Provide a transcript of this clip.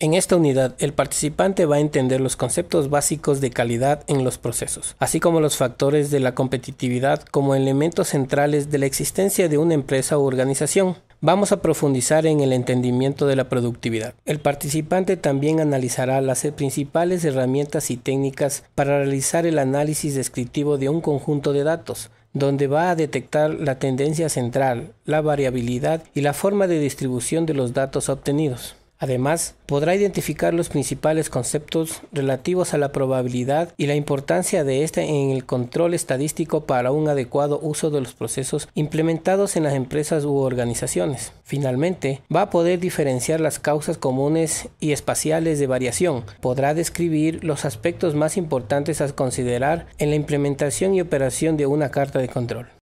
En esta unidad, el participante va a entender los conceptos básicos de calidad en los procesos, así como los factores de la competitividad como elementos centrales de la existencia de una empresa u organización. Vamos a profundizar en el entendimiento de la productividad. El participante también analizará las principales herramientas y técnicas para realizar el análisis descriptivo de un conjunto de datos, donde va a detectar la tendencia central, la variabilidad y la forma de distribución de los datos obtenidos. Además, podrá identificar los principales conceptos relativos a la probabilidad y la importancia de ésta este en el control estadístico para un adecuado uso de los procesos implementados en las empresas u organizaciones. Finalmente, va a poder diferenciar las causas comunes y espaciales de variación. Podrá describir los aspectos más importantes a considerar en la implementación y operación de una carta de control.